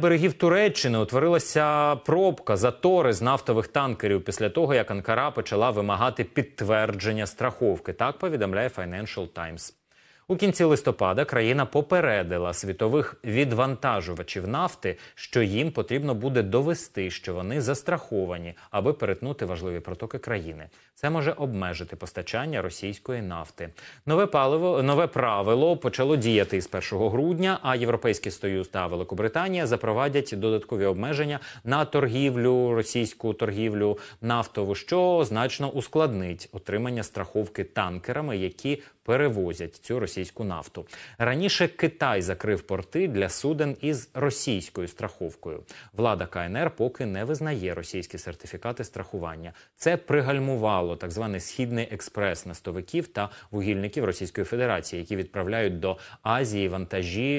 берегів Туреччини утворилася пробка затори з нафтових танкерів після того, як Анкара почала вимагати підтвердження страховки. Так повідомляє Financial Times. У кінці листопада країна попередила світових відвантажувачів нафти, що їм потрібно буде довести, що вони застраховані, аби перетнути важливі протоки країни. Це може обмежити постачання російської нафти. Нове паливо, нове правило почало діяти з 1 грудня. А Європейський союз та Великобританія запровадять додаткові обмеження на торгівлю, російську торгівлю нафтову, що значно ускладнить отримання страховки танкерами, які перевозять цю російську російську нафту. Раніше Китай закрив порти для суден із російською страховкою. Влада КНР поки не визнає російські сертифікати страхування. Це пригальмувало так званий східний експрес настовиків та вугільників Російської Федерації, які відправляють до Азії вантажі.